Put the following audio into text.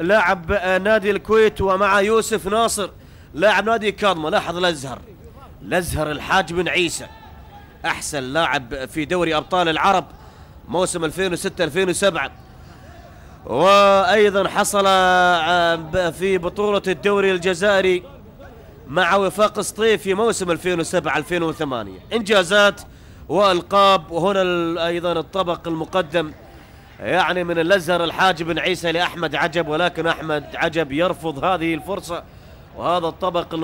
لاعب آه، نادي الكويت ومع يوسف ناصر لاعب نادي كاظمة لاحظ الازهر الازهر الحاج بن عيسى احسن لاعب في دوري ابطال العرب موسم 2006 2007 وايضا حصل آه، في بطولة الدوري الجزائري مع وفاق سطيف في موسم 2007 2008 انجازات والقاب وهنا ايضا الطبق المقدم يعني من الازهر الحاج بن عيسى لاحمد عجب ولكن احمد عجب يرفض هذه الفرصه وهذا الطبق